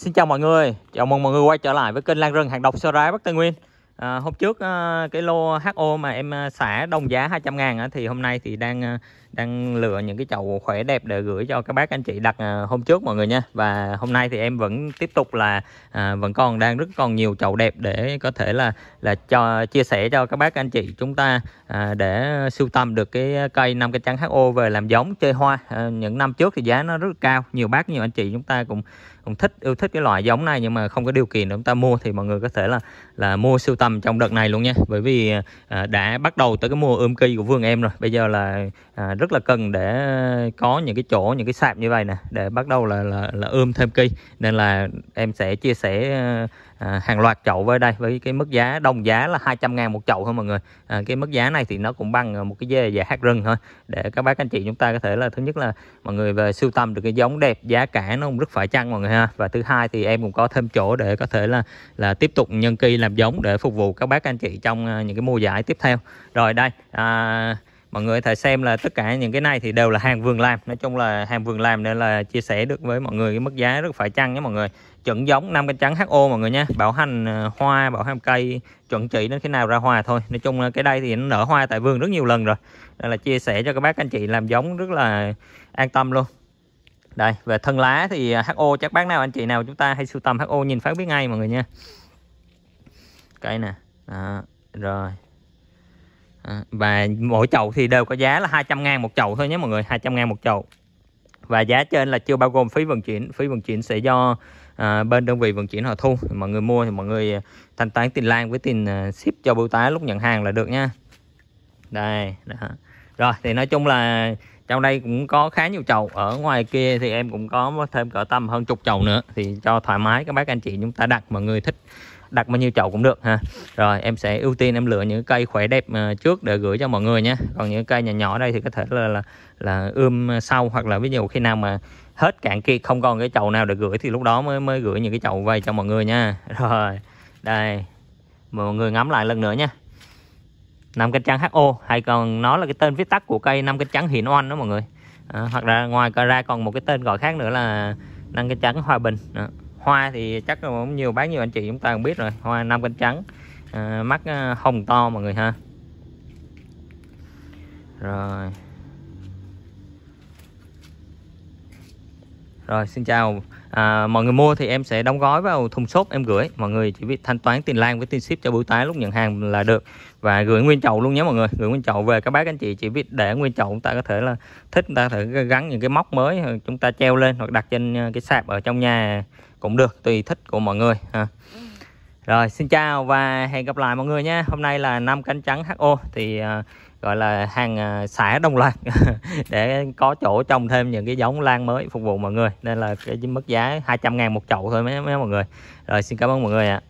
Xin chào mọi người, chào mừng mọi người quay trở lại với kênh Lan Rừng Hàng Độc Sơ Rái Bắc Tây Nguyên à, hôm trước à, cái lô HO mà em à, xả đồng giá 200 ngàn á, thì hôm nay thì đang à, đang lựa những cái chậu khỏe đẹp để gửi cho các bác anh chị đặt à, hôm trước mọi người nha và hôm nay thì em vẫn tiếp tục là à, vẫn còn đang rất còn nhiều chậu đẹp để có thể là là cho chia sẻ cho các bác anh chị chúng ta à, để sưu tầm được cái cây năm cái trắng HO về làm giống chơi hoa à, những năm trước thì giá nó rất cao nhiều bác nhiều anh chị chúng ta cũng cũng thích yêu thích cái loại giống này nhưng mà không có điều kiện để chúng ta mua thì mọi người có thể là là mua sưu tầm tầm trong đợt này luôn nha bởi vì à, đã bắt đầu tới cái mùa ươm cây của vườn em rồi bây giờ là à, rất là cần để có những cái chỗ những cái sạp như vậy nè để bắt đầu là là, là ươm thêm cây nên là em sẽ chia sẻ À, hàng loạt chậu với đây với cái mức giá đồng giá là 200 ngàn một chậu thôi mọi người à, cái mức giá này thì nó cũng bằng một cái dê giá hạt rừng thôi để các bác anh chị chúng ta có thể là thứ nhất là mọi người về sưu tầm được cái giống đẹp giá cả nó cũng rất phải chăng mọi người ha và thứ hai thì em cũng có thêm chỗ để có thể là là tiếp tục nhân kỳ làm giống để phục vụ các bác anh chị trong à, những cái mùa giải tiếp theo rồi đây à, mọi người thể xem là tất cả những cái này thì đều là hàng vườn làm nói chung là hàng vườn làm nên là chia sẻ được với mọi người cái mức giá rất phải chăng nhé mọi người chuẩn giống năm cái trắng ho mọi người nha bảo hành ờ, hoa bảo hành cây chuẩn chỉ đến khi nào ra hoa thôi nói chung là cái đây thì nó nở hoa tại vườn rất nhiều lần rồi nên là chia sẻ cho các bác anh chị làm giống rất là an tâm luôn đây về thân lá thì ờ, ho chắc bác nào anh chị nào chúng ta hay sưu tầm ho nhìn phát biết ngay mọi người nha cây nè à, rồi À, và mỗi chậu thì đều có giá là 200 ngàn một chậu thôi nhé mọi người 200 ngàn một chậu và giá trên là chưa bao gồm phí vận chuyển phí vận chuyển sẽ do à, bên đơn vị vận chuyển họ thu mọi người mua thì mọi người à, thanh toán tiền lan với tiền à, ship cho bưu tá lúc nhận hàng là được nha đây đó. rồi thì nói chung là trong đây cũng có khá nhiều chậu ở ngoài kia thì em cũng có thêm cỡ tầm hơn chục chậu nữa thì cho thoải mái các bác anh chị chúng ta đặt mọi người thích đặt bao nhiêu chậu cũng được ha rồi em sẽ ưu tiên em lựa những cây khỏe đẹp ờ, trước để gửi cho mọi người nhé còn những cây nhỏ nhỏ đây thì có thể là là, là ươm sau hoặc là ví dụ khi nào mà hết cạn kiệt không còn cái chậu nào để gửi thì lúc đó mới mới gửi những cái chậu về cho mọi người nha rồi đây mọi người ngắm lại lần nữa nha năm cánh trắng HO hay còn nó là cái tên viết tắt của cây năm cánh trắng hiền oan đó mọi người à, hoặc là ngoài ra còn một cái tên gọi khác nữa là năm cánh trắng hòa bình đó hoa thì chắc là cũng nhiều bán nhiều anh chị chúng ta cũng biết rồi hoa năm cánh trắng à, mắt à, hồng to mọi người ha rồi Rồi xin chào à, Mọi người mua thì em sẽ đóng gói vào thùng xốp em gửi Mọi người chỉ việc thanh toán tiền lan với tiền ship cho bưu tá lúc nhận hàng là được Và gửi nguyên chậu luôn nhé mọi người Gửi nguyên chậu về các bác anh chị chỉ việc để nguyên chậu chúng ta có thể là thích chúng ta có thể gắn những cái móc mới ờ, Chúng ta treo lên hoặc đặt trên ờ, cái sạp ở trong nhà cũng được Tùy thích của mọi người ha. À. Rồi xin chào và hẹn gặp lại mọi người nhé Hôm nay là năm cánh trắng HO Thì ờ, gọi là hàng ờ, xả đồng loạt Để có chỗ trồng thêm những cái giống lan mới phục vụ mọi người Nên là cái mức giá 200 ngàn một chậu thôi mấy, mấy mọi người Rồi xin cảm ơn mọi người ạ à.